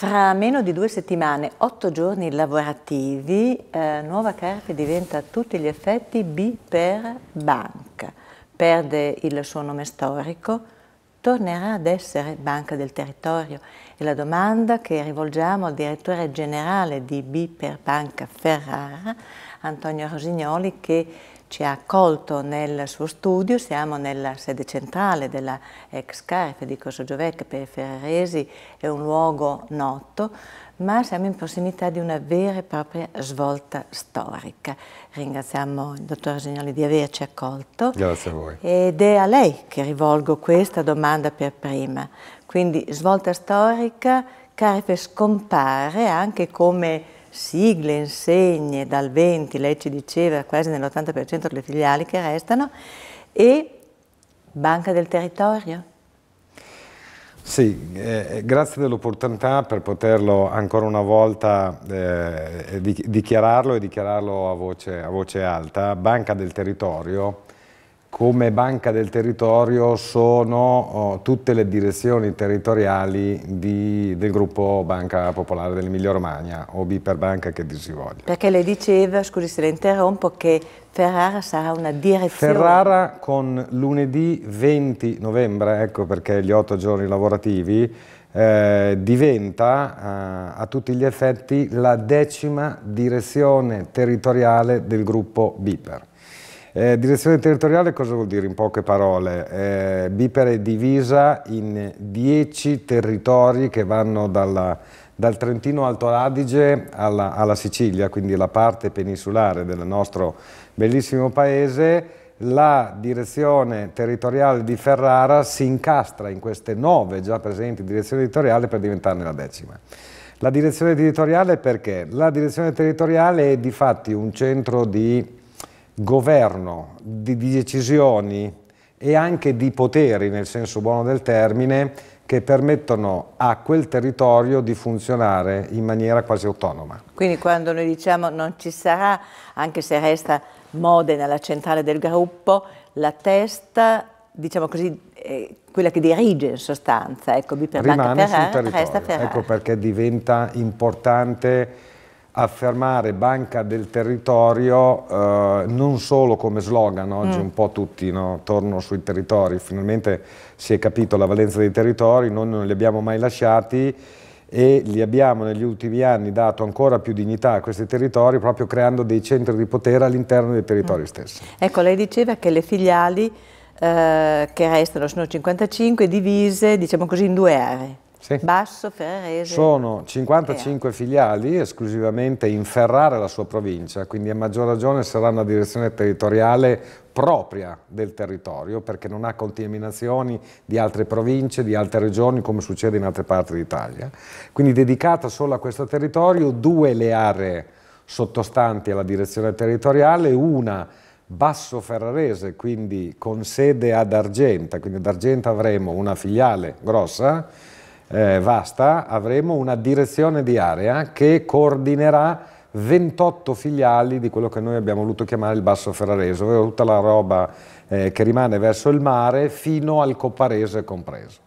Fra meno di due settimane, otto giorni lavorativi, eh, Nuova Carpi diventa a tutti gli effetti B per banca. Perde il suo nome storico, tornerà ad essere Banca del Territorio e la domanda che rivolgiamo al direttore generale di B per Banca Ferrara, Antonio Rosignoli, che ci ha accolto nel suo studio, siamo nella sede centrale della ex Carfe di Corso Giovecca per Ferraresi, è un luogo noto, ma siamo in prossimità di una vera e propria svolta storica. Ringraziamo il dottor Signoli di averci accolto. Grazie a voi. Ed è a lei che rivolgo questa domanda per prima. Quindi svolta storica, Carfe scompare anche come sigle, insegne, dal 20, lei ci diceva, quasi nell'80% delle filiali che restano, e Banca del Territorio. Sì, eh, eh grazie dell'opportunità per poterlo ancora una volta eh, dichiararlo e dichiararlo a voce, a voce alta. Banca del Territorio come banca del territorio sono oh, tutte le direzioni territoriali di, del gruppo Banca Popolare dell'Emilia Romagna o B per banca che dir si voglia. Perché lei diceva, scusi se la interrompo, che Ferrara sarà una direzione. Ferrara con lunedì 20 novembre, ecco perché gli otto giorni lavorativi, eh, diventa eh, a tutti gli effetti la decima direzione territoriale del gruppo BIPER. Eh, direzione territoriale cosa vuol dire in poche parole? Eh, Bipere è divisa in dieci territori che vanno dalla, dal Trentino Alto Adige alla, alla, Sicilia, quindi la parte peninsulare del nostro bellissimo paese. La direzione territoriale di Ferrara si incastra in queste nove già presenti direzioni editoriali per diventarne la decima. La direzione territoriale perché? La direzione territoriale è di fatti un centro di governo di decisioni e anche di poteri, nel senso buono del termine, che permettono a quel territorio di funzionare in maniera quasi autonoma. Quindi quando noi diciamo non ci sarà, anche se resta Modena la centrale del gruppo, la testa, diciamo così, eh, quella che dirige in sostanza, ecco, Biperbanca Ferrara, resta Ferrara. Ecco perché diventa importante affermare banca del territorio eh, non solo come slogan, oggi mm. un po' tutti no? torno sui territori, finalmente si è capito la valenza dei territori, noi non li abbiamo mai lasciati e li abbiamo negli ultimi anni dato ancora più dignità a questi territori proprio creando dei centri di potere all'interno dei territori mm. stessi. Ecco, lei diceva che le filiali eh, che restano sono 55 divise, diciamo così, in due aree. Sì. Basso, Ferrarese. Sono 55 filiali esclusivamente in Ferrara e la sua provincia, quindi a maggior ragione sarà una direzione territoriale propria del territorio perché non ha contaminazioni di altre province, di altre regioni come succede in altre parti d'Italia. Quindi dedicata solo a questo territorio, due le aree sottostanti alla direzione territoriale, una Basso Ferrarese, quindi con sede ad Argenta, quindi ad Argenta avremo una filiale grossa eh, vasta avremo una direzione di area che coordinerà 28 filiali di quello che noi abbiamo voluto chiamare il Basso Ferrarese, ovvero tutta la roba eh, che rimane verso il mare fino al Copparese compreso.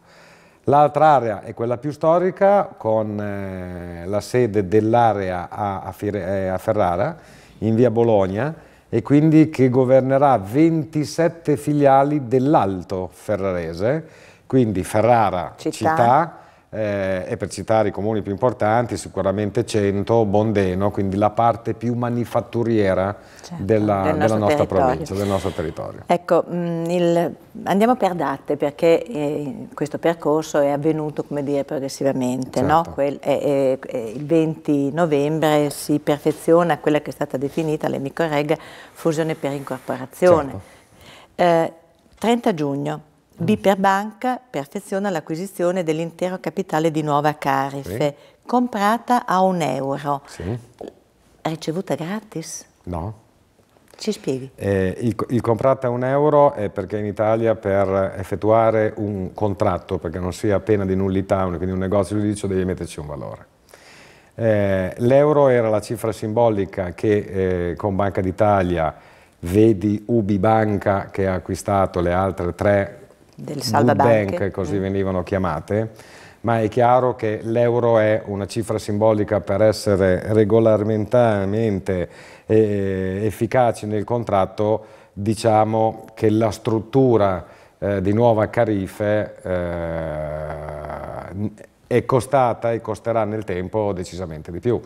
L'altra area è quella più storica con eh, la sede dell'area a, a, eh, a, Ferrara in via Bologna e quindi che governerà 27 filiali dell'Alto Ferrarese, quindi Ferrara città, città eh, e per citare i comuni più importanti sicuramente Cento, Bondeno, quindi la parte più manifatturiera certo, della, del della, nostra territorio. provincia, del nostro territorio. Ecco, mm, il, andiamo per date perché eh, questo percorso è avvenuto come dire progressivamente, certo. no? Quel, è, eh, è, eh, eh, il 20 novembre si perfeziona quella che è stata definita l'emicoreg fusione per incorporazione. Certo. Eh, 30 giugno Mm. Biperbanca perfeziona l'acquisizione dell'intero capitale di Nuova Carife, sì. comprata a un euro. Sì. Ricevuta gratis? No. Ci spieghi? Eh, il, il, comprata a un euro è perché in Italia per effettuare un contratto, perché non sia pena di nullità, quindi un negozio giudizio, devi metterci un valore. Eh, L'euro era la cifra simbolica che eh, con Banca d'Italia vedi Ubi Banca che ha acquistato le altre tre del salvabanche. Bank, così mm. venivano chiamate, ma è chiaro che l'euro è una cifra simbolica per essere regolarmente eh, efficaci nel contratto, diciamo che la struttura eh, di nuova Carife eh, è costata e costerà nel tempo decisamente di più.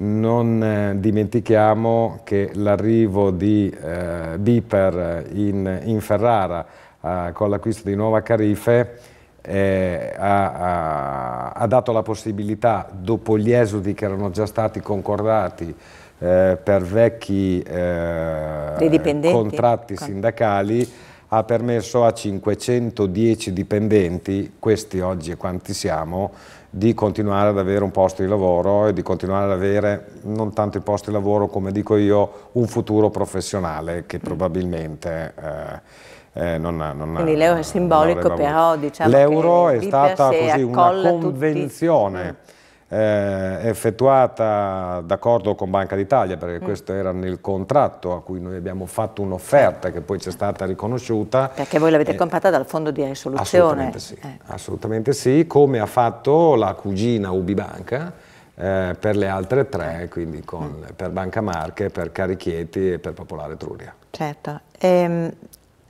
Non eh, dimentichiamo che l'arrivo di eh, Biper in, in Ferrara eh, con l'acquisto di Nuova Carife eh, ha, ha, dato la possibilità, dopo gli esodi che erano già stati concordati eh, per vecchi eh, contratti sindacali, ha permesso a 510 dipendenti, questi oggi e quanti siamo, di continuare ad avere un posto di lavoro e di continuare ad avere non tanto il posto di lavoro come dico io, un futuro professionale che mm. probabilmente... Eh, eh, non Non Quindi l'euro è simbolico, però diciamo L'euro è stata così una convenzione mm. eh, effettuata d'accordo con Banca d'Italia, perché mm. questo era nel contratto a cui noi abbiamo fatto un'offerta che poi ci è stata riconosciuta. Perché voi l'avete eh, comprata dal fondo di risoluzione. Assolutamente sì, eh. assolutamente sì, come ha fatto la cugina Ubibanca, eh, per le altre tre, quindi con, mm. per Banca Marche, per Carichieti e per Popolare Trulia. Certo. Ehm,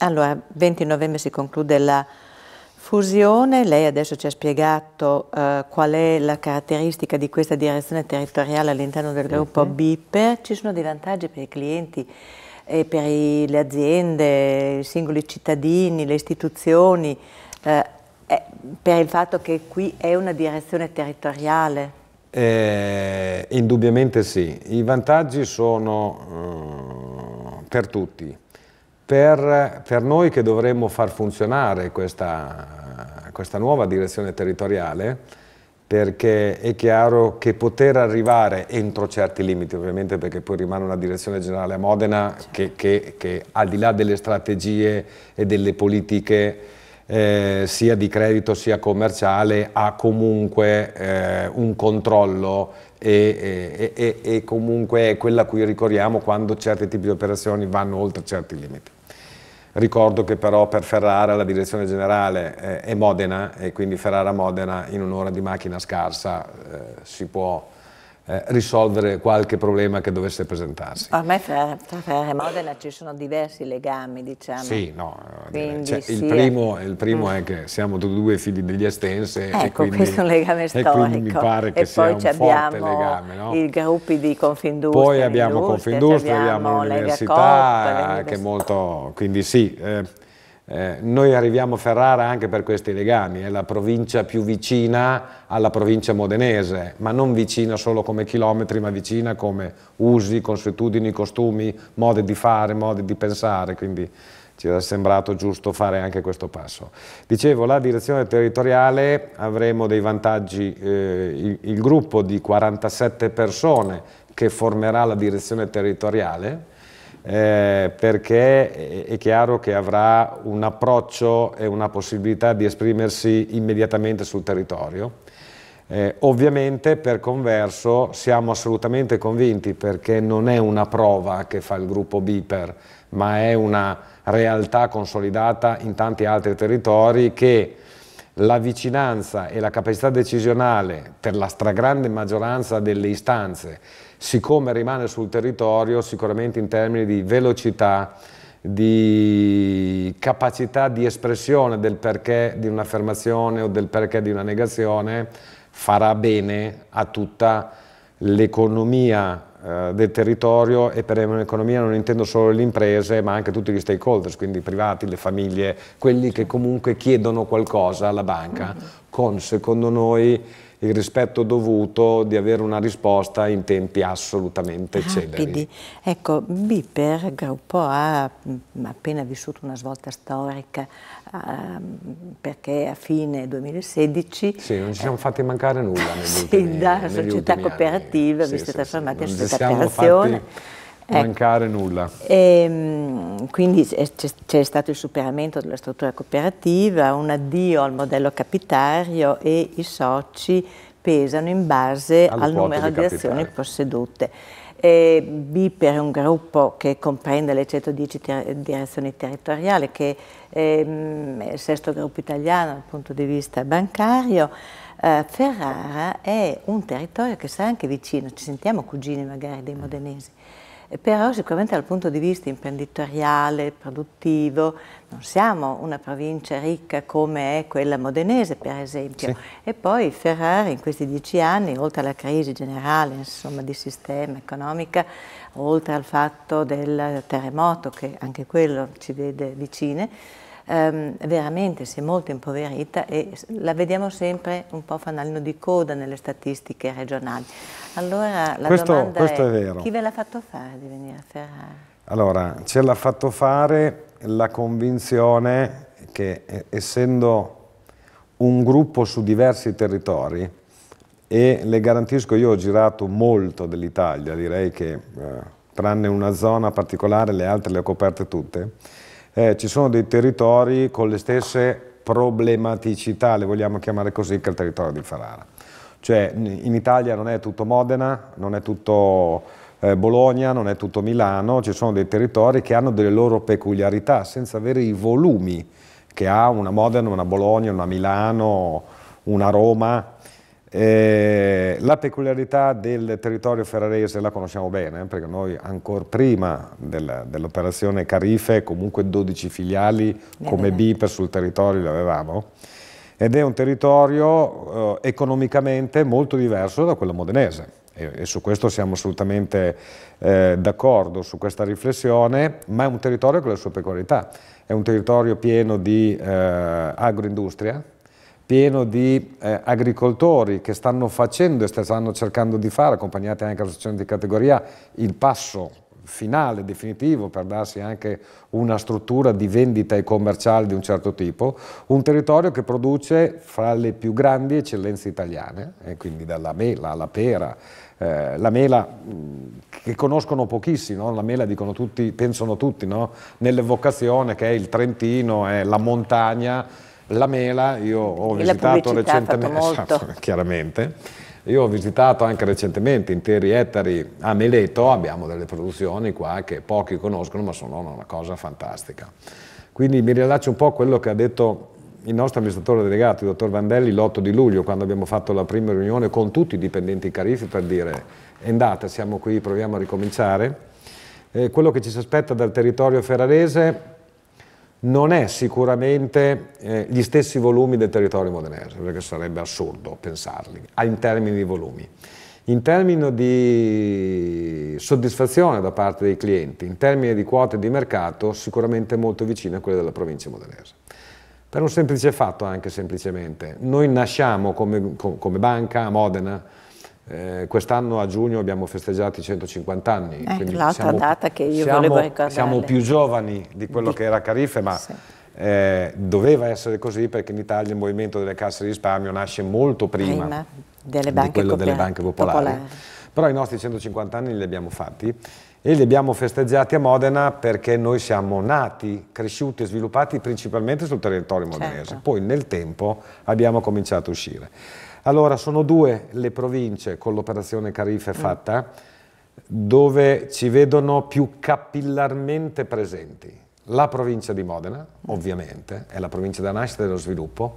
allora, il 20 novembre si conclude la fusione, lei adesso ci ha spiegato eh, qual è la caratteristica di questa direzione territoriale all'interno del gruppo mm -hmm. BIPER, ci sono dei vantaggi per i clienti e per i, le aziende, i singoli cittadini, le istituzioni, eh, eh per il fatto che qui è una direzione territoriale? Eh, indubbiamente sì, i vantaggi sono eh, per tutti per, per noi che dovremmo far funzionare questa, questa nuova direzione territoriale, perché è chiaro che poter arrivare entro certi limiti, ovviamente perché poi rimane una direzione generale a Modena che, che, che al di là delle strategie e delle politiche eh, sia di credito sia commerciale ha comunque eh, un controllo e, e, e, e comunque è quella a cui ricorriamo quando certi tipi di operazioni vanno oltre certi limiti. Ricordo che però per Ferrara la direzione generale eh, è Modena e quindi Ferrara-Modena in un'ora di macchina scarsa eh, si può eh, risolvere qualche problema che dovesse presentarsi. A me fra Ferrara e Modena ci sono diversi legami, diciamo. Sì, no, eh, quindi, eh, cioè, sì, il primo, è... Il primo è che siamo tutti due figli degli Estense. Ecco, quindi, questo è un legame storico. E mi pare che e sia un forte legame. No? i gruppi di Confindustria. Poi abbiamo Confindustria, abbiamo l'università, che è molto... Quindi sì... Eh, eh, noi arriviamo a Ferrara anche per questi legami, è la provincia più vicina alla provincia modenese, ma non vicina solo come chilometri, ma vicina come usi, consuetudini, costumi, modi di fare, modi di pensare, quindi ci è sembrato giusto fare anche questo passo. Dicevo, la direzione territoriale avremo dei vantaggi, eh, il, il gruppo di 47 persone che formerà la direzione territoriale, eh, perché è chiaro che avrà un approccio e una possibilità di esprimersi immediatamente sul territorio. Eh, ovviamente per converso siamo assolutamente convinti perché non è una prova che fa il gruppo Biper, ma è una realtà consolidata in tanti altri territori che la vicinanza e la capacità decisionale per la stragrande maggioranza delle istanze siccome rimane sul territorio sicuramente in termini di velocità, di capacità di espressione del perché di un'affermazione o del perché di una negazione farà bene a tutta l'economia eh, del territorio e per economia non intendo solo le imprese ma anche tutti gli stakeholders, quindi i privati, le famiglie, quelli che comunque chiedono qualcosa alla banca con, secondo noi, il rispetto dovuto di avere una risposta in tempi assolutamente Rapidi. Ecco, Biper Gruppo ha mm, appena vissuto una svolta storica ehm, perché a fine 2016... Sì, non ci siamo eh, fatti mancare nulla negli sì, ultimi, da negli società cooperativa sì, vi siete sì, trasformati in società per azione. Fatti Ecco. mancare ecco. nulla. E, ehm, quindi c'è stato il superamento della struttura cooperativa, un addio al modello capitario e i soci pesano in base al, al numero di, di azioni possedute. E ehm, B per un gruppo che comprende le 110 ter direzioni territoriali, che ehm, è il sesto gruppo italiano dal punto di vista bancario. Uh, Ferrara è un territorio che sarà anche vicino, ci sentiamo cugini magari dei modenesi, però sicuramente dal punto di vista imprenditoriale, produttivo, non siamo una provincia ricca come è quella modenese per esempio. Sì. E poi Ferrari in questi dieci anni, oltre alla crisi generale insomma, di sistema economica, oltre al fatto del terremoto che anche quello ci vede vicine, ehm, veramente si è molto impoverita e la vediamo sempre un po' fanalino di coda nelle statistiche regionali. Allora la questo, domanda questo è, è chi ve l'ha fatto fare di venire a Ferrara? Allora, ce l'ha fatto fare la convinzione che essendo un gruppo su diversi territori e le garantisco io ho girato molto dell'Italia, direi che eh, tranne una zona particolare le altre le ho coperte tutte, eh, ci sono dei territori con le stesse problematicità, le vogliamo chiamare così, che il territorio di Ferrara. Cioè in Italia non è tutto Modena, non è tutto eh, Bologna, non è tutto Milano, ci sono dei territori che hanno delle loro peculiarità senza avere i volumi che ha una Modena, una Bologna, una Milano, una Roma, eh, la peculiarità del territorio ferrarese la conosciamo bene, perché noi ancora prima del, dell'operazione Carife comunque 12 filiali eh, come BIP sul territorio le avevamo ed è un territorio eh, economicamente molto diverso da quello modenese e, e su questo siamo assolutamente eh, d'accordo su questa riflessione, ma è un territorio con le sue peculiarità, è un territorio pieno di eh, agroindustria, pieno di eh, agricoltori che stanno facendo e stanno cercando di fare, accompagnati anche all'associazione di categoria, il passo finale, definitivo, per darsi anche una struttura di vendita e commerciale di un certo tipo, un territorio che produce fra le più grandi eccellenze italiane, eh, quindi dalla mela alla pera, eh, la mela che conoscono pochissimi, no? la mela dicono tutti, pensano tutti, no? nell'evocazione che è il Trentino, è la montagna, la mela, io ho e visitato recentemente, esatto, chiaramente, io ho visitato anche recentemente interi ettari a Meleto, abbiamo delle produzioni qua che pochi conoscono ma sono una cosa fantastica. Quindi mi rilascio un po' a quello che ha detto il nostro amministratore delegato, il dottor Vandelli, l'8 di luglio, quando abbiamo fatto la prima riunione con tutti i dipendenti Carifi per dire è andata, siamo qui, proviamo a ricominciare. Eh, quello che ci si aspetta dal territorio ferrarese non è sicuramente eh, gli stessi volumi del territorio modenese, perché sarebbe assurdo pensarli, in termini di volumi. In termini di soddisfazione da parte dei clienti, in termini di quote di mercato, sicuramente molto vicine a quelle della provincia modenese. Per un semplice fatto anche semplicemente, noi nasciamo come, come banca a Modena eh, quest'anno a giugno abbiamo festeggiato i 150 anni, eh, quindi siamo, data che io siamo, volevo ricordare. Siamo più giovani di quello di... che era Carife, ma sì. eh, doveva essere così perché in Italia il movimento delle casse di risparmio nasce molto prima, prima delle banche di quello popolari. delle banche popolari. popolari. Però i nostri 150 anni li abbiamo fatti e li abbiamo festeggiati a Modena perché noi siamo nati, cresciuti e sviluppati principalmente sul territorio modenese, certo. poi nel tempo abbiamo cominciato a uscire. Allora, sono due le province con l'operazione Carife mm. fatta mm. dove ci vedono più capillarmente presenti. La provincia di Modena, mm. ovviamente, è la provincia della nascita e dello sviluppo.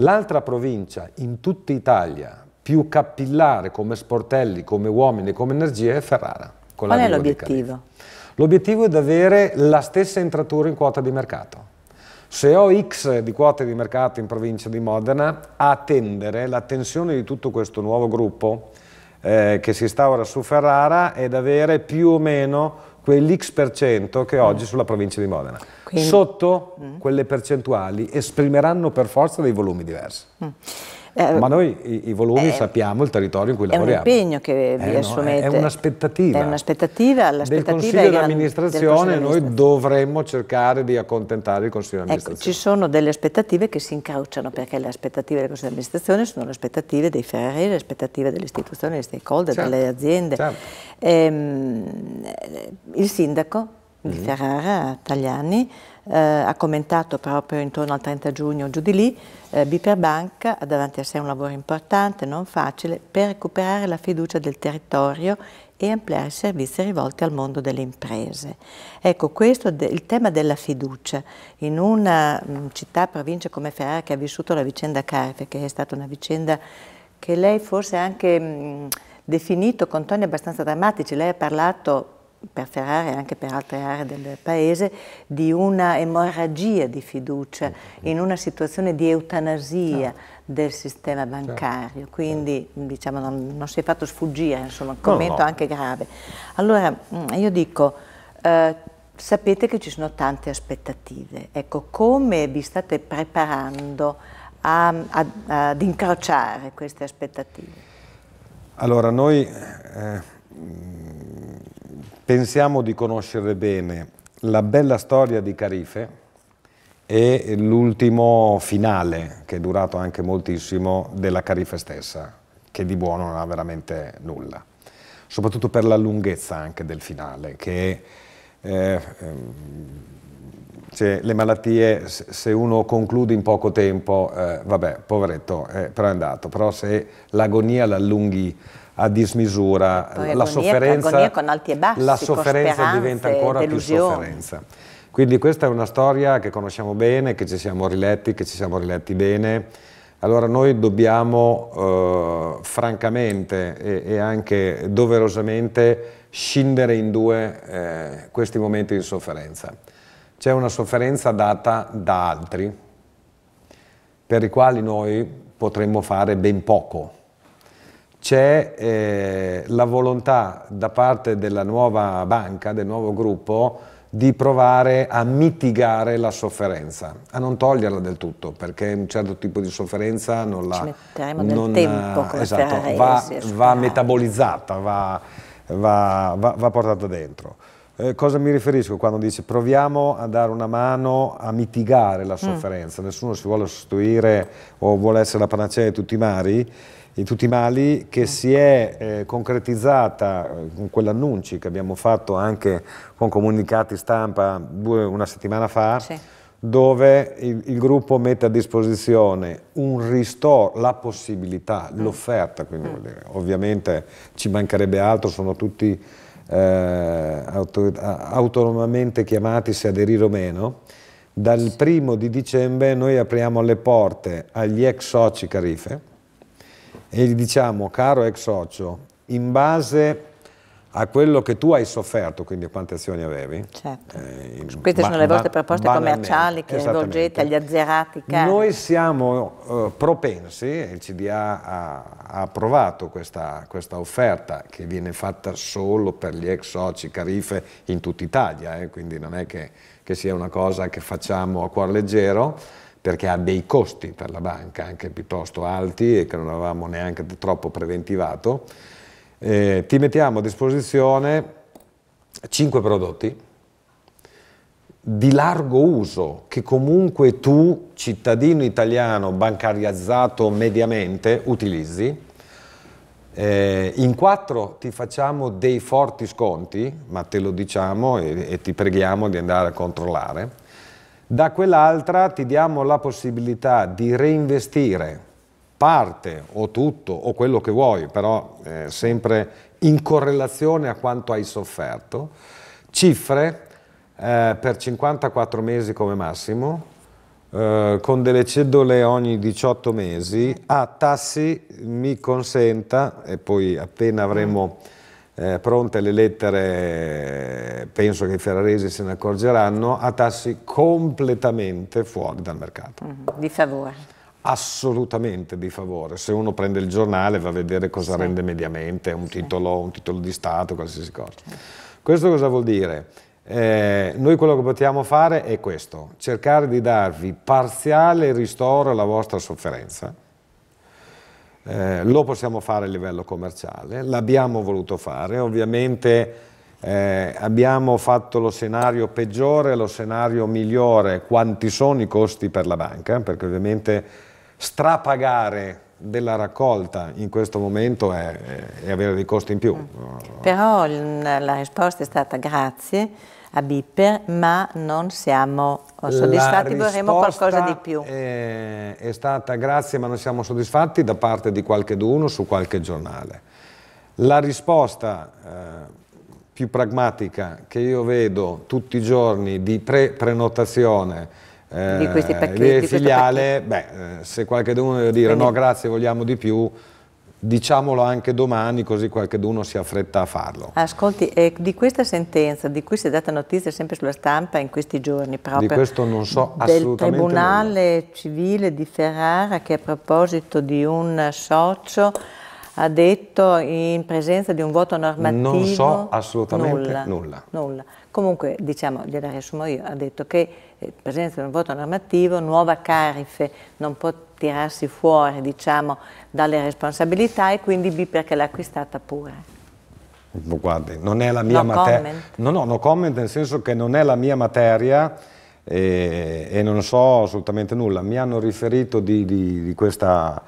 L'altra provincia in tutta Italia più capillare come sportelli, come uomini, come energie è Ferrara. Qual è l'obiettivo? L'obiettivo è di avere la stessa entratura in quota di mercato. Se ho X di quote di mercato in provincia di Modena, a tendere l'attenzione di tutto questo nuovo gruppo eh, che si instaura su Ferrara ed avere più o meno quell'X% che oggi mm. sulla provincia di Modena. Quindi. Sotto mm. quelle percentuali esprimeranno per forza dei volumi diversi. Mm. Eh, Ma noi i, i volumi è, eh, sappiamo il territorio in cui lavoriamo. È un impegno che eh, vi eh, assumete. No, è un'aspettativa. È un'aspettativa, del Consiglio d'amministrazione noi dovremmo cercare di accontentare il Consiglio d'amministrazione. Ecco, ci sono delle aspettative che si incauciano perché le aspettative del Consiglio d'amministrazione sono le aspettative dei ferrari, le aspettative delle istituzioni, dei stakeholder, certo, delle aziende. Certo. Ehm, il sindaco di mhm. Ferrara, Tagliani, eh, ha commentato proprio intorno al 30 giugno, giù di lì, eh, Biperbank ha davanti a sé un lavoro importante, non facile, per recuperare la fiducia del territorio e ampliare i servizi rivolti al mondo delle imprese. Ecco, questo è il tema della fiducia. In una mh, mm, città, provincia come Ferrara che ha vissuto la vicenda Carfe, che è stata una vicenda che lei forse ha anche mh, mm, definito con toni abbastanza drammatici, lei ha parlato per Ferrari e anche per altre aree del paese, di una emorragia di fiducia in una situazione di eutanasia certo. del sistema certo. bancario, quindi diciamo, non, non, si è fatto sfuggire, insomma, un commento no, no. anche grave. Allora mm, io dico, eh, sapete che ci sono tante aspettative, ecco come vi state preparando a, a, ad incrociare queste aspettative? Allora noi... Eh, pensiamo di conoscere bene la bella storia di Carife e l'ultimo finale, che è durato anche moltissimo, della Carife stessa, che di buono non ha veramente nulla. Soprattutto per la lunghezza anche del finale, che eh, cioè, le malattie, se uno conclude in poco tempo, eh, vabbè, poveretto, eh, però è andato, però se l'agonia l'allunghi a dismisura. La sofferenza, con alti e bassi, la sofferenza diventa ancora più sofferenza. Quindi questa è una storia che conosciamo bene, che ci siamo riletti, che ci siamo riletti bene. Allora noi dobbiamo eh, francamente e, e, anche doverosamente scindere in due eh, questi momenti di sofferenza. C'è una sofferenza data da altri, per i quali noi potremmo fare ben poco c'è eh, la volontà da parte della nuova banca, del nuovo gruppo, di provare a mitigare la sofferenza, a non toglierla del tutto, perché un certo tipo di sofferenza non la... Ci metteremo non, del tempo esatto, va, eh, va metabolizzata, va, va, va, portata dentro. Eh, cosa mi riferisco quando dice proviamo a dare una mano a mitigare la mm. sofferenza? Mm. Nessuno si vuole sostituire o vuole essere la panacea di tutti i mari, di tutti i mali che mm. si è eh, concretizzata eh, con quell'annuncio che abbiamo fatto anche con comunicati stampa due, una settimana fa, sì. dove il, il, gruppo mette a disposizione un ristoro, la possibilità, mm. l'offerta, quindi mm. ovviamente ci mancherebbe altro, sono tutti eh, auto, autonomamente chiamati se aderire o meno, dal primo di dicembre noi apriamo le porte agli ex soci Carife, e gli diciamo, caro ex socio, in base a quello che tu hai sofferto, quindi a quante azioni avevi. Certo. Eh, Queste sono le vostre proposte commerciali che rivolgete agli azzerati. Cari. Noi siamo eh, propensi, il CDA ha, ha approvato questa, questa, offerta che viene fatta solo per gli ex soci carife in tutta Italia, eh, quindi non è che, che sia una cosa che facciamo a cuor leggero, perché ha dei costi per la banca anche piuttosto alti e che non avevamo neanche troppo preventivato. Eh, ti mettiamo a disposizione 5 prodotti di largo uso che comunque tu, cittadino italiano bancarizzato mediamente, utilizzi. Eh, in quattro ti facciamo dei forti sconti, ma te lo diciamo e, e ti preghiamo di andare a controllare da quell'altra ti diamo la possibilità di reinvestire parte o tutto o quello che vuoi, però eh, sempre in correlazione a quanto hai sofferto, cifre eh, per 54 mesi come massimo, eh, con delle cedole ogni 18 mesi, a tassi mi consenta, e poi appena avremo mm eh, pronte le lettere, penso che i ferraresi se ne accorgeranno, a tassi completamente fuori dal mercato. Mm-hmm. Di favore. Assolutamente di favore. Se uno prende il giornale va a vedere cosa sì. rende mediamente, un, sì. titolo, un, titolo, di Stato, qualsiasi cosa. Sì. Questo cosa vuol dire? Eh, noi quello che possiamo fare è questo, cercare di darvi parziale ristoro alla vostra sofferenza, eh, lo possiamo fare a livello commerciale, l'abbiamo voluto fare, ovviamente eh, abbiamo fatto lo scenario peggiore, lo scenario migliore, quanti sono i costi per la banca, perché ovviamente strapagare della raccolta in questo momento è, è avere dei costi in più. Mm. Però la risposta è stata grazie a Bipper, ma non siamo soddisfatti, vorremmo qualcosa di più. È, è stata grazie, ma non siamo soddisfatti da parte di qualche d'uno su qualche giornale. La risposta eh, più pragmatica che io vedo tutti i giorni di pre-prenotazione eh, di questi pacchetti, filiale, beh, eh, se qualche d'uno deve dire Quindi. no grazie vogliamo di più, diciamolo anche domani così qualcuno si affretta a farlo. Ascolti, eh, di questa sentenza di cui si è data notizia sempre sulla stampa in questi giorni proprio, di questo non so assolutamente del Tribunale nulla. Civile di Ferrara che a proposito di un socio ha detto in presenza di un voto normativo non so assolutamente nulla. nulla. nulla. Comunque, diciamo, gliela riassumo io, ha detto che in eh, presenza di un voto normativo, nuova Carife non potrebbe tirarsi fuori diciamo, dalle responsabilità e quindi B perché l'ha acquistata pure. Guardi, non è la mia no materia. No, no, no comment nel senso che non è la mia materia e, e non so assolutamente nulla. Mi hanno riferito di, di, di questa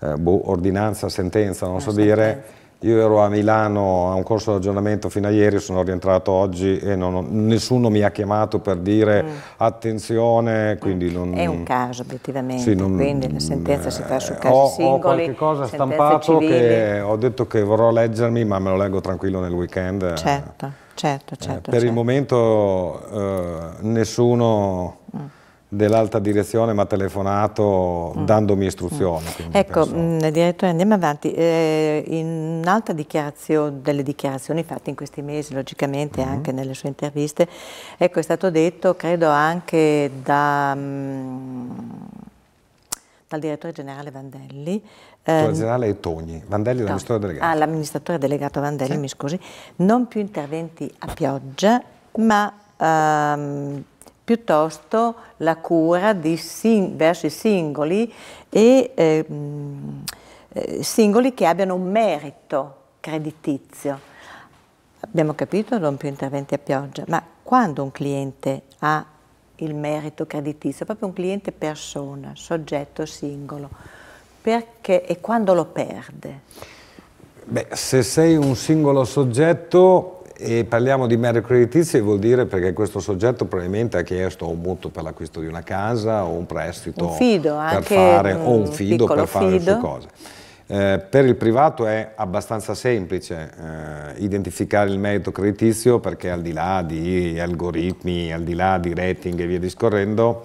eh, boh, ordinanza, sentenza, non Una so sentenza. dire io ero a Milano a un corso di aggiornamento fino a ieri, sono rientrato oggi e non, nessuno mi ha chiamato per dire mm. attenzione. Mm. Non, è un caso obiettivamente, sì, non, quindi la mm, sentenza eh, si fa su eh, casi ho, singoli. Ho qualche cosa stampato civili. che ho detto che vorrò leggermi ma me lo leggo tranquillo nel weekend. Certo, certo, certo. Eh, certo, per certo. il momento eh, nessuno... Mm dell'alta direzione mi ha telefonato mm. dandomi mm. istruzioni. Mm. Ecco, penso... Mm, direttore, eh, andiamo avanti. Eh, in un'altra dichiarazione, delle dichiarazioni fatte in questi mesi, logicamente mm. anche nelle sue interviste, ecco, è stato detto, credo anche da, mh, mm, dal direttore generale Vandelli, ehm, il generale è Togni, Vandelli è l'amministratore delegato. Ah, l'amministratore delegato Vandelli, sì. mi scusi. Non più interventi a pioggia, ma ehm, piuttosto la cura sin, verso i singoli e ehm, eh, singoli che abbiano un merito creditizio. Abbiamo capito non più interventi a pioggia, ma quando un cliente ha il merito creditizio, proprio un cliente persona, soggetto singolo, perché e quando lo perde? Beh, se sei un singolo soggetto e parliamo di mere creditizie vuol dire perché questo soggetto probabilmente ha chiesto un mutuo per l'acquisto di una casa o un prestito un fido, per fare, mm, o un fido per fare fido. le sue cose. Eh, per il privato è abbastanza semplice eh, identificare il merito creditizio perché al di là di algoritmi, al di là di rating e via discorrendo,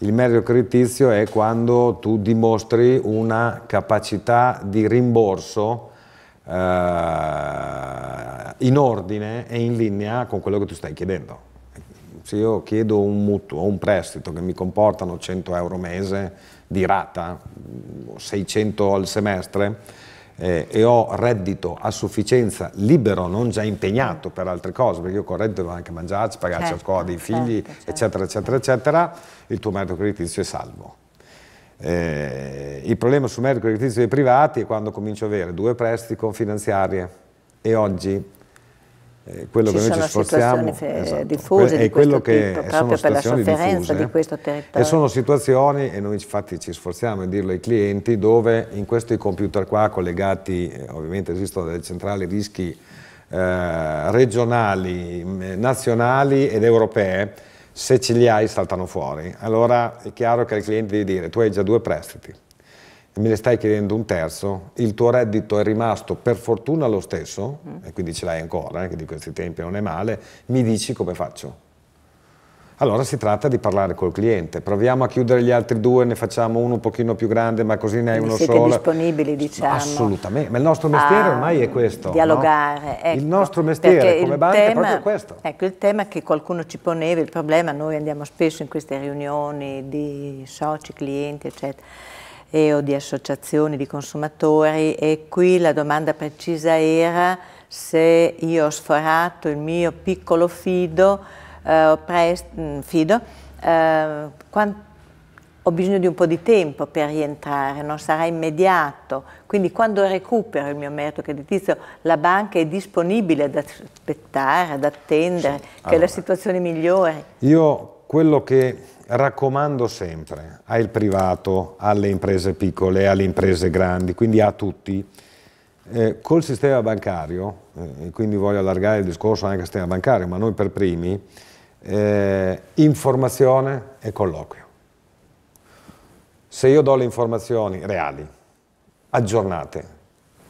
il merito creditizio è quando tu dimostri una capacità di rimborso eh, in ordine e in linea con quello che tu stai chiedendo. Se io chiedo un mutuo o un prestito che mi comportano 100 euro mese di rata, 600 al semestre, eh, e ho reddito a sufficienza libero, non già impegnato per altre cose, perché io con reddito devo anche mangiarci, pagarci certo, a scuola dei figli, certo, certo. eccetera, eccetera, eccetera, il tuo merito creditizio è salvo eh, il problema sul mercato creditizio dei privati è quando comincio a avere due prestiti con finanziarie e oggi eh, quello ci che noi ci sforziamo esatto, diffuse è quello che tipo, proprio per la sofferenza diffuse, di eh. questo territorio. E sono situazioni, e noi infatti ci sforziamo di dirlo ai clienti, dove in questi computer qua collegati, eh, ovviamente esistono delle centrali rischi eh, regionali, nazionali ed europee, se ce li hai saltano fuori, allora è chiaro che al cliente devi dire tu hai già due prestiti, me ne stai chiedendo un terzo, il tuo reddito è rimasto per fortuna lo stesso, mm. e quindi ce l'hai ancora, eh, che di questi tempi non è male, mi dici come faccio. Allora si tratta di parlare col cliente, proviamo a chiudere gli altri due, ne facciamo uno un pochino più grande, ma così ne hai uno siete solo. Siete disponibili, diciamo. Assolutamente, ma il nostro mestiere ormai è questo. Dialogare. No? Ecco, il nostro mestiere come banca tema, è proprio questo. Ecco, il tema che qualcuno ci poneva, il problema, noi andiamo spesso in queste riunioni di soci, clienti, eccetera, e, o di associazioni, di consumatori, e qui la domanda precisa era se io ho sforato il mio piccolo fido eh, mm, fido, eh, ho bisogno di un po' di tempo per rientrare, non sarà immediato, quindi quando recupero il mio merito creditizio la banca è disponibile ad aspettare, ad attendere, sì. allora, che la situazione migliori. Io quello che raccomando sempre al privato, alle imprese piccole, alle imprese grandi, quindi a tutti, eh, col sistema bancario, eh, quindi voglio allargare il discorso anche al sistema bancario, ma noi per primi, eh, informazione e colloquio. Se io do le informazioni reali, aggiornate,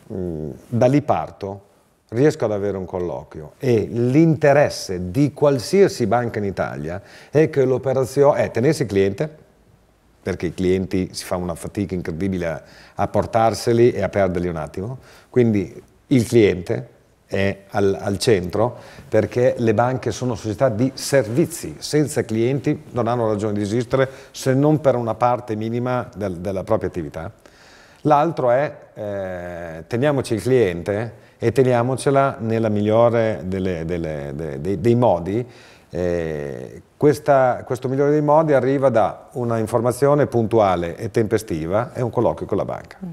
mh, mm, da lì parto, riesco ad avere un colloquio e l'interesse di qualsiasi banca in Italia è che l'operazione è eh, tenersi il cliente, perché i clienti si fanno una fatica incredibile a, a portarseli e a perderli un attimo, quindi il cliente, è al, al, centro perché le banche sono società di servizi, senza clienti non hanno ragione di esistere se non per una parte minima del, della propria attività. L'altro è eh, teniamoci il cliente e teniamocela nella migliore delle, delle, de, de, dei modi eh, questa, questo migliore dei modi arriva da una informazione puntuale e tempestiva e un colloquio con la banca. Mm.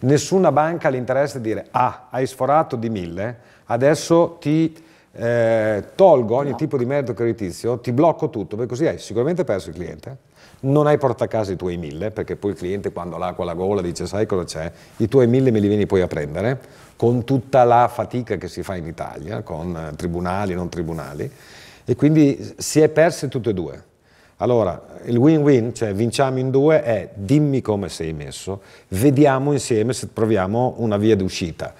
Nessuna banca ha l'interesse di dire ah, hai sforato di mille, adesso ti eh, tolgo ogni no. tipo di merito creditizio, ti blocco tutto, perché così hai sicuramente perso il cliente, non hai portato a casa i tuoi mille, perché poi il cliente quando l'acqua alla gola dice sai cosa c'è, i tuoi mille me li vieni poi a prendere, con tutta la fatica che si fa in Italia, con eh, tribunali, non tribunali, e quindi si è perse tutte e due. Allora, il win-win, cioè vinciamo in due, è dimmi come sei messo, vediamo insieme se troviamo una via d'uscita.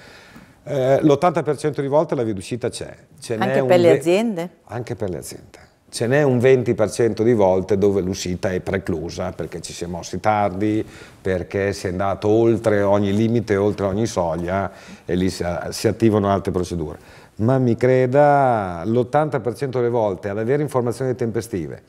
Eh, L'80% di volte la via d'uscita c'è. Anche per le aziende? Anche per le aziende. Ce n'è un 20% di volte dove l'uscita è preclusa perché ci si è mossi tardi, perché si è andato oltre ogni limite, oltre ogni soglia e lì si, si attivano altre procedure ma mi creda l'80% delle volte ad avere informazioni tempestive,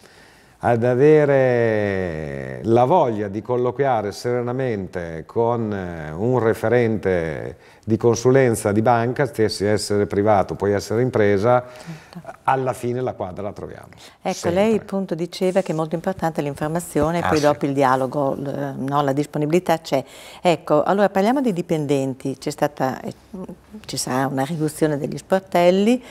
ad avere la voglia di colloquiare serenamente con eh, un referente di consulenza di banca, stessi essere privato, puoi essere impresa, certo. alla fine la quadra la troviamo. Ecco, sempre. lei appunto diceva che è molto importante l'informazione e ah, poi sì. dopo il dialogo, no, la disponibilità c'è. Ecco, allora parliamo dei dipendenti, c'è stata, eh, ci sarà una riduzione degli sportelli,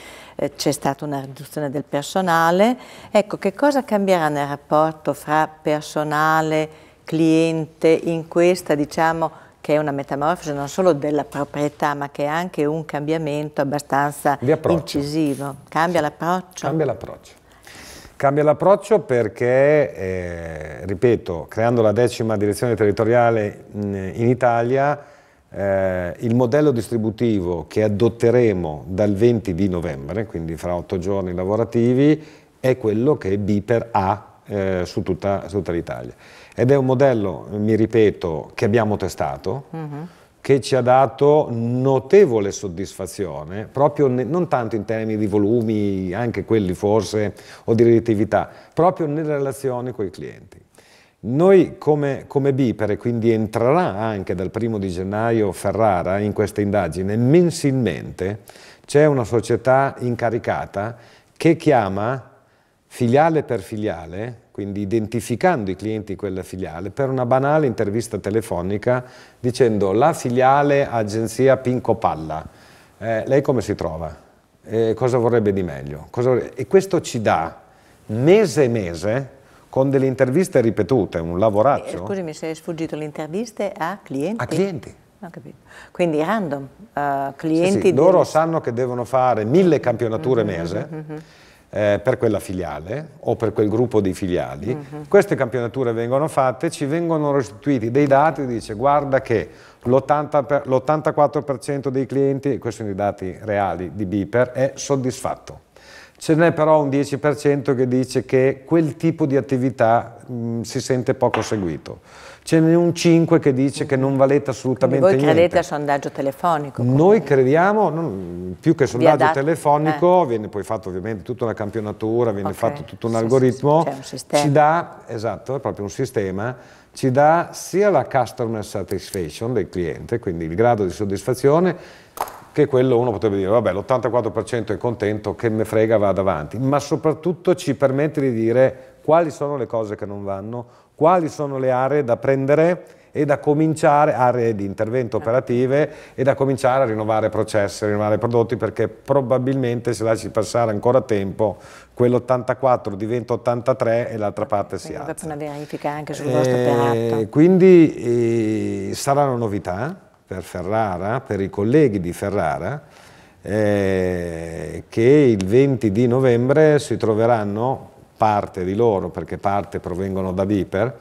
eh, c'è stata una riduzione del personale. Ecco, che cosa cambierà nel rapporto fra personale, cliente in questa, diciamo, che è una metamorfosi non solo della proprietà, ma che è anche un cambiamento abbastanza incisivo. Cambia l'approccio. Cambia l'approccio. Cambia l'approccio perché, eh, ripeto, creando la decima direzione territoriale in, in Italia, eh, il modello distributivo che adotteremo dal 20 di novembre, quindi fra otto giorni lavorativi, è quello che Biper ha eh, su tutta, tutta l'Italia. Ed è un modello, mi ripeto, che abbiamo testato, uh mhm. -huh. che ci ha dato notevole soddisfazione, proprio ne, non tanto in termini di volumi, anche quelli forse, o di redditività, proprio nelle relazioni con i clienti. Noi come, come BIPERE, quindi entrerà anche dal primo di gennaio Ferrara in questa indagine, mensilmente c'è una società incaricata che chiama filiale per filiale, quindi identificando i clienti di quella filiale, per una banale intervista telefonica dicendo la filiale agenzia Pinco Palla, eh, lei come si trova? Eh, cosa vorrebbe di meglio? Vorrebbe? E questo ci dà mese e mese con delle interviste ripetute, un lavoraccio. Eh, scusami se è sfuggito, le interviste a clienti? A clienti. Quindi random, uh, eh, clienti. Sì, sì. Loro delle... sanno che devono fare mille campionature mm -hmm, mese. Mm -hmm. Eh, per quella filiale o per quel gruppo di filiali, mm -hmm. queste campionature vengono fatte, ci vengono restituiti dei dati, dice guarda che l'84% dei clienti, questi sono i dati reali di Biper, è soddisfatto. Ce n'è però un 10% che dice che quel tipo di attività mh, si sente poco seguito. Ce n'è un 5 che dice che non valete assolutamente niente. Voi credete al sondaggio telefonico? Comunque. Noi crediamo, non, più che sondaggio adatto, telefonico, eh. viene poi fatto ovviamente tutta una campionatura, viene okay. fatto tutto un sì, algoritmo, sì, sì. Un ci dà, esatto, è proprio un sistema, ci dà sia la customer satisfaction del cliente, quindi il grado di soddisfazione, che quello uno potrebbe dire, vabbè, l'84% è contento, che me frega, va davanti, ma soprattutto ci permette di dire quali sono le cose che non vanno, quali sono le aree da prendere e da cominciare, aree di intervento ah. operative e da cominciare a rinnovare processi, a rinnovare prodotti perché probabilmente se lasci passare ancora tempo quell'84 diventa 83 e l'altra parte quindi si alza. una verifica anche sul eh, vostro operato. Quindi eh, saranno novità, per Ferrara, per i colleghi di Ferrara, eh, che il 20 di novembre si troveranno, parte di loro, perché parte provengono da Viper,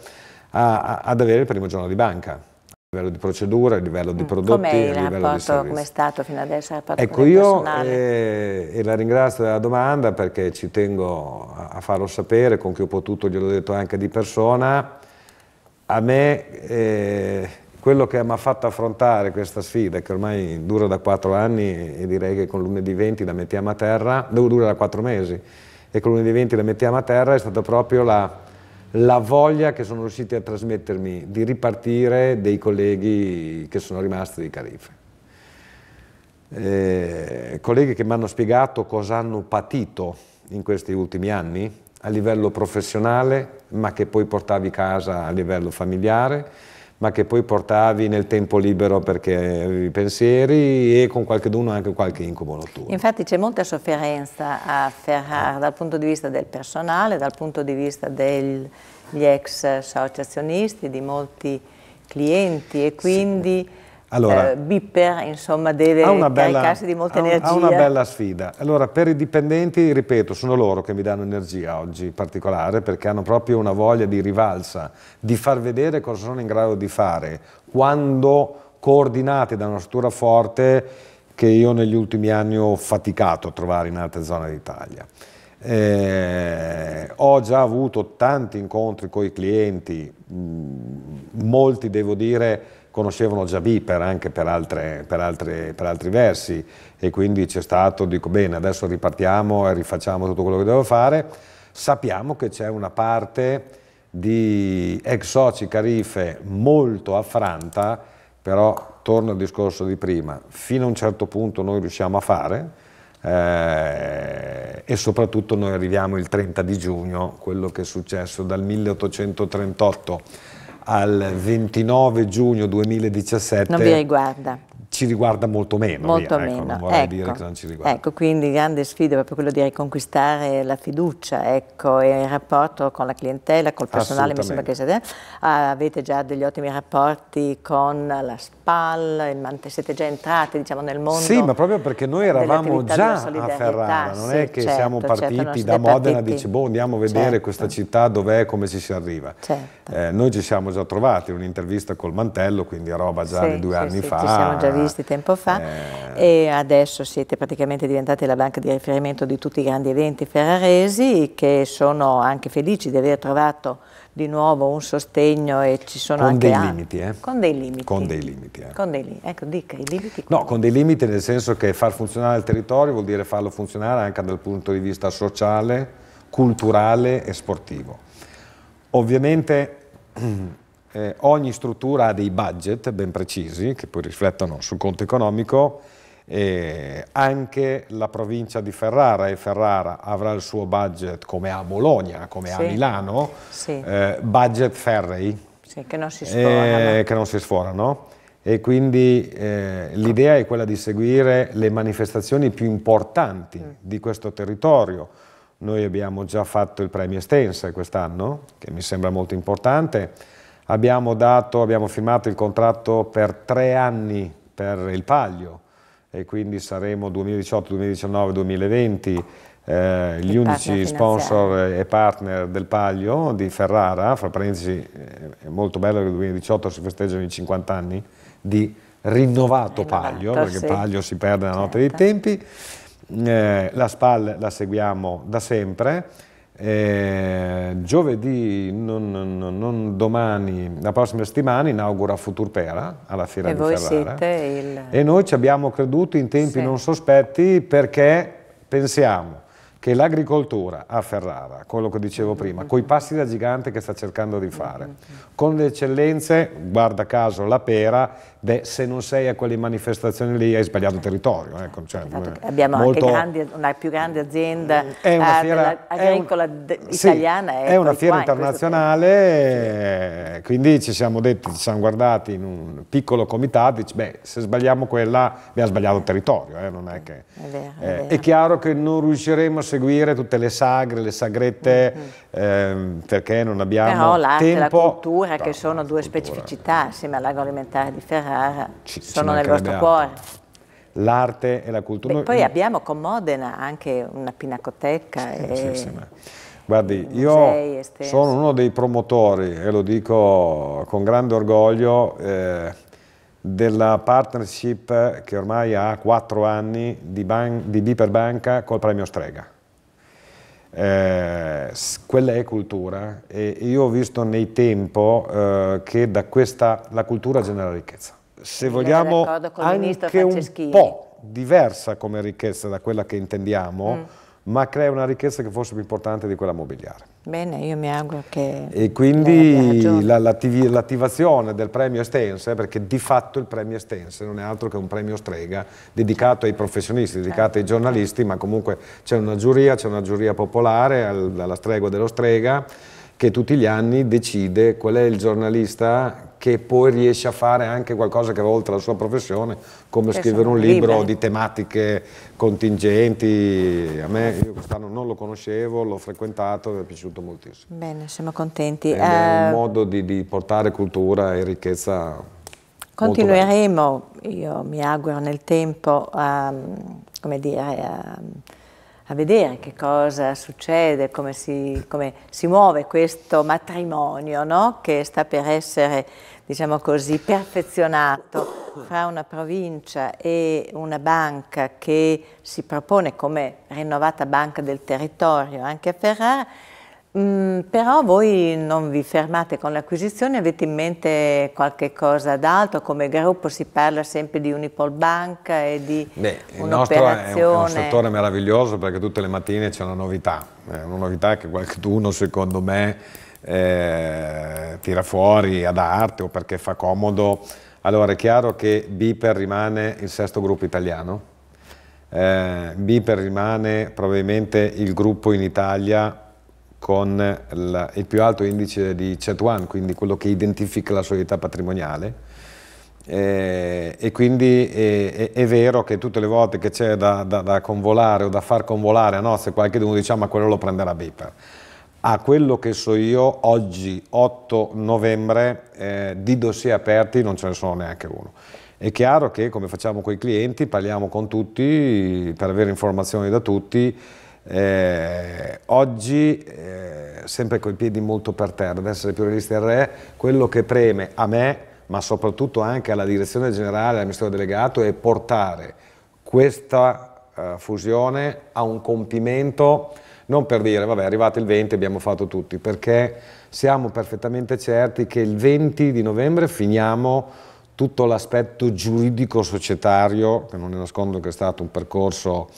a, a, ad avere il primo giorno di banca a livello di procedura, a livello di mm. prodotti, a livello rapporto, Come è stato fino adesso il rapporto Ecco, io eh, e la ringrazio della domanda perché ci tengo a, a, farlo sapere, con chi ho potuto gliel'ho detto anche di persona, a me eh, quello che mi ha fatto affrontare questa sfida, che ormai dura da quattro anni e direi che con lunedì 20 la mettiamo a terra, devo dura da quattro mesi, e con lunedì 20 la mettiamo a terra è stata proprio la, la voglia che sono riusciti a trasmettermi di ripartire dei colleghi che sono rimasti di Carife. Eh, colleghi che mi hanno spiegato cosa hanno patito in questi ultimi anni a livello professionale, ma che poi portavi a casa a livello familiare, ma che poi portavi nel tempo libero perché avevi pensieri e con qualcuno anche qualche incubo notturno. Infatti c'è molta sofferenza a Ferrara dal punto di vista del personale, dal punto di vista degli ex associazionisti, di molti clienti e quindi... Sì allora, eh, bipper, insomma, deve caricarsi di molta ha energia. Ha una bella sfida. Allora, per i dipendenti, ripeto, sono loro che mi danno energia oggi in particolare, perché hanno proprio una voglia di rivalsa, di far vedere cosa sono in grado di fare, quando coordinati da una struttura forte che io negli ultimi anni ho faticato a trovare in altre zone d'Italia. Eh, ho già avuto tanti incontri con i clienti, mm, molti devo dire conoscevano già Viper anche per, altre, per, altre, per altri versi e quindi c'è stato, dico bene, adesso ripartiamo e rifacciamo tutto quello che devo fare, sappiamo che c'è una parte di ex soci carife molto affranta, però torno al discorso di prima, fino a un certo punto noi riusciamo a fare eh, e soprattutto noi arriviamo il 30 di giugno, quello che è successo dal 1838 al 29 giugno 2017 non vi riguarda. ci riguarda molto meno. Molto via, ecco, meno. Ecco, ecco, ecco, quindi grande sfida è proprio quello di riconquistare la fiducia ecco, e il rapporto con la clientela, col personale, mi sembra che siete. Ah, avete già degli ottimi rapporti con la spesa PAL, siete già entrati diciamo, nel mondo. Sì, ma proprio perché noi eravamo già a Ferrara, non è che certo, siamo certo, partiti certo, da Modena e dici, boh, andiamo a vedere certo. questa città, dov'è, come ci si arriva. Certo. Eh, noi ci siamo già trovati in un'intervista col Mantello, quindi roba già sì, di due sì, anni sì, fa. Ci siamo già visti tempo fa eh. e adesso siete praticamente diventati la banca di riferimento di tutti i grandi eventi ferraresi che sono anche felici di aver trovato di nuovo un sostegno e ci sono con anche dei limiti, eh? con dei limiti. Con dei limiti. Eh. Con dei limiti. Ecco, dica i limiti. No, con dei limiti nel senso che far funzionare il territorio vuol dire farlo funzionare anche dal punto di vista sociale, culturale e sportivo. Ovviamente eh, ogni struttura ha dei budget ben precisi che poi riflettono sul conto economico eh, anche la provincia di Ferrara e Ferrara avrà il suo budget come a Bologna, come sì. a Milano, sì. eh, budget ferrei. Sì, che non si sforano. Eh, che non si sforano. E quindi eh, l'idea è quella di seguire le manifestazioni più importanti mm. di questo territorio. Noi abbiamo già fatto il premio Estense quest'anno, che mi sembra molto importante. Abbiamo, dato, abbiamo firmato il contratto per tre anni per il Paglio, e quindi saremo 2018, 2019, 2020 eh, gli unici sponsor e partner del Palio di Ferrara, fra parentesi è molto bello che nel 2018 si festeggiano i 50 anni di rinnovato, Palio, perché sì. Palio si perde nella notte certo. dei tempi, eh, la SPAL la seguiamo da sempre, eh, giovedì, non, non, non, domani, la prossima settimana inaugura Futurpera alla Fiera e di voi Ferrara. Siete il... E noi ci abbiamo creduto in tempi sì. non sospetti perché pensiamo che l'agricoltura a Ferrara, quello che dicevo mm-hmm, prima, mm -hmm. coi passi da gigante che sta cercando di fare, mm -hmm. con le eccellenze, guarda caso la pera beh, se non sei a quelle manifestazioni lì hai sbagliato il certo. territorio. Ecco, cioè, eh, abbiamo molto... anche grandi, una più grande azienda eh, è una eh, fiera, agricola un, italiana. Sì, è, una ecco, fiera qua, internazionale, quindi ci siamo detti, ci siamo guardati in un piccolo comitato, dici, beh, se sbagliamo quella abbiamo sbagliato il territorio. Eh, è, che, è, vero, eh, vero. è, chiaro che non riusciremo a seguire tutte le sagre, le sagrette, mm -hmm. eh, perché non abbiamo Però l'arte e la cultura, che sono due cultura, specificità assieme all'agroalimentare di Ferrara eh, ci, sono ci nel vostro cuore. L'arte e la cultura. Beh, poi abbiamo con Modena anche una pinacoteca. Sì, e... sì, sì, ma... Guardi, io sono uno dei promotori, e lo dico con grande orgoglio, eh, della partnership che ormai ha quattro anni di, di B per Banca col premio Strega. Eh, quella è cultura e io ho visto nei tempo eh, che da questa la cultura genera ricchezza se vogliamo, anche un po' diversa come ricchezza da quella che intendiamo, mm. ma crea una ricchezza che forse è più importante di quella mobiliare. Bene, io mi auguro che... E quindi l'attivazione la, del premio Estense, perché di fatto il premio Estense non è altro che un premio strega dedicato ai professionisti, dedicato ai certo. giornalisti, ma comunque c'è una giuria, c'è una giuria popolare, alla stregua dello strega, che tutti gli anni decide qual è il giornalista che poi riesce a fare anche qualcosa che va oltre la sua professione, come che scrivere un libro liberi. di tematiche contingenti. A me, io quest'anno non lo conoscevo, l'ho frequentato e mi è piaciuto moltissimo. Bene, siamo contenti. Ed è un eh, modo di, di portare cultura e ricchezza. Continueremo, io mi auguro nel tempo, um, come dire... Um, a vedere che cosa succede, come si, come si muove questo matrimonio no? che sta per essere, diciamo così, perfezionato fra una provincia e una banca che si propone come rinnovata banca del territorio anche a Ferrara Mm, però voi non vi fermate con l'acquisizione, avete in mente qualche cosa d'altro, come gruppo si parla sempre di Unipol Banca e di Beh, il nostro è un, è un, settore meraviglioso perché tutte le mattine c'è una novità, eh, una novità che qualcuno secondo me eh, tira fuori ad arte o perché fa comodo. Allora è chiaro che Biper rimane il sesto gruppo italiano, eh, Biper rimane probabilmente il gruppo in Italia con la, il più alto indice di CET1, quindi quello che identifica la solidità patrimoniale. Eh, e quindi è, eh, è, è, vero che tutte le volte che c'è da, da, da, convolare o da far convolare a nozze qualcuno dice ah, ma quello lo prenderà BIPA. A quello che so io oggi 8 novembre eh, di dossier aperti non ce ne sono neanche uno. È chiaro che come facciamo con i clienti parliamo con tutti per avere informazioni da tutti eh, oggi, eh, sempre coi piedi molto per terra, ad essere più realisti del re, quello che preme a me, ma soprattutto anche alla direzione generale, all'amministratore delegato, è portare questa eh, fusione a un compimento, non per dire, vabbè, è arrivato il 20 abbiamo fatto tutti, perché siamo perfettamente certi che il 20 di novembre finiamo tutto l'aspetto giuridico-societario, che non ne nascondo che è stato un percorso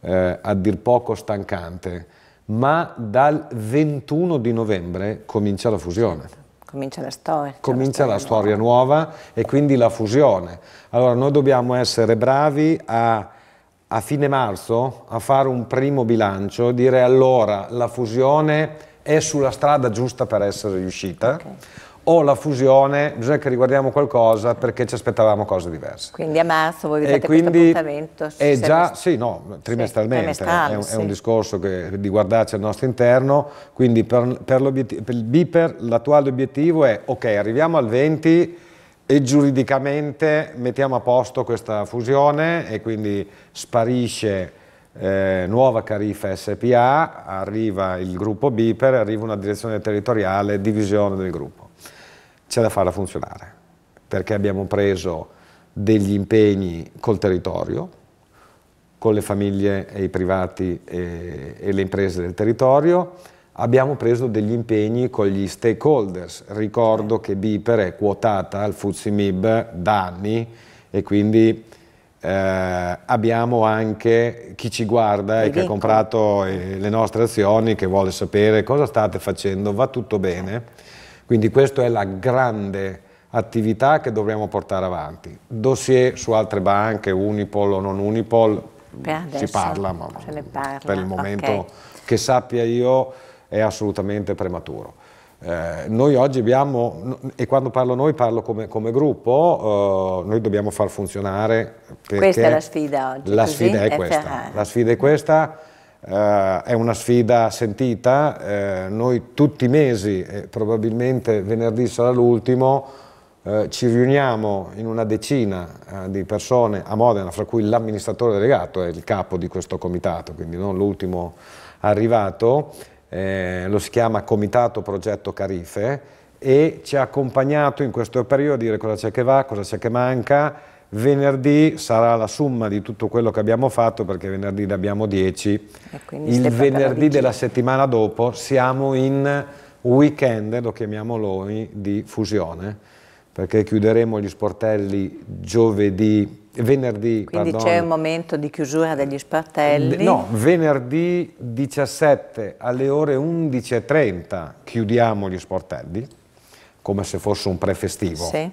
eh, a dir poco stancante, ma dal 21 di novembre comincia la fusione. Comincia la storia. Comincia la storia, la storia nuova. nuova e quindi la fusione. Allora noi dobbiamo essere bravi a a fine marzo a fare un primo bilancio, dire allora la fusione è sulla strada giusta per essere riuscita. Okay o la fusione, bisogna che riguardiamo qualcosa perché ci aspettavamo cose diverse. Quindi a marzo voi vi date quindi, appuntamento? È già, sì, no, trimestralmente, sì, è, un, sì. è, un, discorso che, di guardarci al nostro interno, quindi per, per il BIPER l'attuale obiettivo è, ok, arriviamo al 20 e giuridicamente mettiamo a posto questa fusione e quindi sparisce eh, nuova Carifa SPA, arriva il gruppo BIPER, arriva una direzione territoriale, divisione del gruppo c'è da farla funzionare, perché abbiamo preso degli impegni col territorio, con le famiglie e i privati e, e le imprese del territorio, abbiamo preso degli impegni con gli stakeholders. Ricordo che Biper è quotata al FUZIMIB da anni e quindi eh, abbiamo anche chi ci guarda e che ha comprato eh, le nostre azioni, che vuole sapere cosa state facendo, va tutto bene quindi questa è la grande attività che dovremo portare avanti. Dossier su altre banche, Unipol o non Unipol, si parla, ma parla. per il momento okay. che sappia io è assolutamente prematuro. Eh, noi oggi abbiamo, e quando parlo noi parlo come, come gruppo, eh, noi dobbiamo far funzionare. Questa è la sfida oggi. La sfida è, è questa. Ferrara. La sfida è questa Uh, è una sfida sentita, uh, noi tutti i mesi, eh, probabilmente venerdì sarà l'ultimo, uh, ci riuniamo in una decina di persone a Modena, fra cui l'amministratore delegato è il capo di questo comitato, quindi non l'ultimo arrivato, eh, lo si chiama Comitato Progetto Carife e ci ha accompagnato in questo periodo a dire cosa c'è che va, cosa c'è che manca venerdì sarà la somma di tutto quello che abbiamo fatto perché venerdì ne abbiamo 10 il venerdì della settimana dopo siamo in weekend lo chiamiamo noi di fusione perché chiuderemo gli sportelli giovedì venerdì quindi c'è un momento di chiusura degli sportelli no venerdì 17 alle ore 11.30 chiudiamo gli sportelli come se fosse un prefestivo sì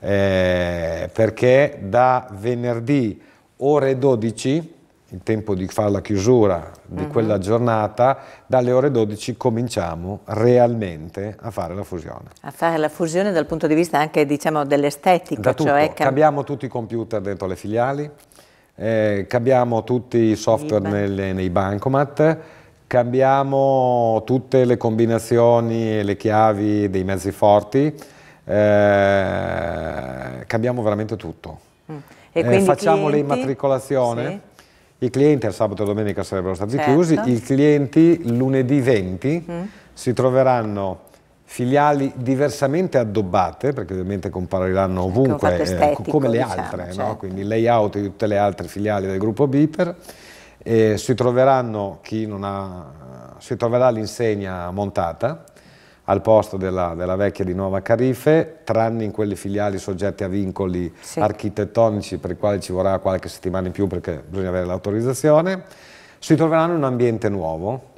eh, perché da venerdì ore 12, il tempo di fare la chiusura di uh mhm. -huh. quella giornata, dalle ore 12 cominciamo realmente a fare la fusione. A fare la fusione dal punto di vista anche diciamo, dell'estetica. Cioè cam cambiamo tutti i computer dentro le filiali, eh, cambiamo tutti i software nelle, nei bancomat, cambiamo tutte le combinazioni e le chiavi dei mezzi forti, eh, cambiamo veramente tutto. Mm. E Eh, facciamo l'immatricolazione. Sì. I clienti al sabato e domenica sarebbero stati certo. chiusi, i clienti lunedì 20 mm. si troveranno filiali diversamente addobbate, perché ovviamente compariranno ecco, ovunque, eh, come le diciamo, altre, certo. quindi il layout di tutte le altre filiali del gruppo Biper, si troveranno chi non ha, si troverà l'insegna montata, al posto della, della, vecchia di Nuova Carife, tranne in quelle filiali soggette a vincoli sì. architettonici per i quali ci vorrà qualche settimana in più perché bisogna avere l'autorizzazione, si troveranno in un ambiente nuovo.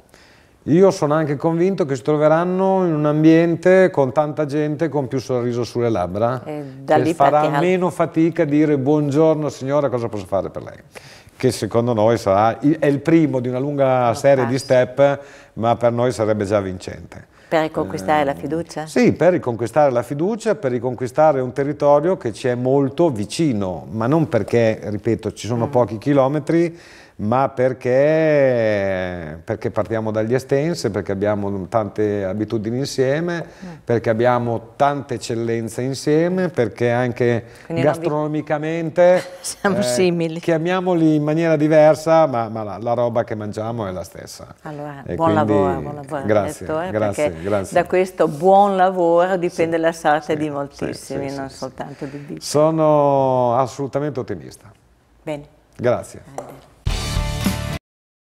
Io sono anche convinto che si troveranno in un ambiente con tanta gente con più sorriso sulle labbra, e eh, che farà partiamo. meno fatica a dire buongiorno signora, cosa posso fare per lei? che secondo noi sarà, è il primo di una lunga serie di step, ma per noi sarebbe già vincente. Per riconquistare eh, la fiducia? Sì, per riconquistare la fiducia, per riconquistare un territorio che ci è molto vicino, ma non perché, ripeto, ci sono mm. pochi chilometri, ma perché, perché partiamo dagli estense, perché abbiamo tante abitudini insieme, mm. perché abbiamo tante eccellenze insieme, perché anche Quindi gastronomicamente siamo eh, simili. Chiamiamoli in maniera diversa, ma, ma la, la, roba che mangiamo è la stessa. Allora, e buon quindi, lavoro, buon lavoro. Grazie, lettore, eh, grazie, grazie. Da questo buon lavoro dipende sì, la sorte sì, di moltissimi, sì, non soltanto di Dio. Sono assolutamente ottimista. Bene. Grazie. Allora.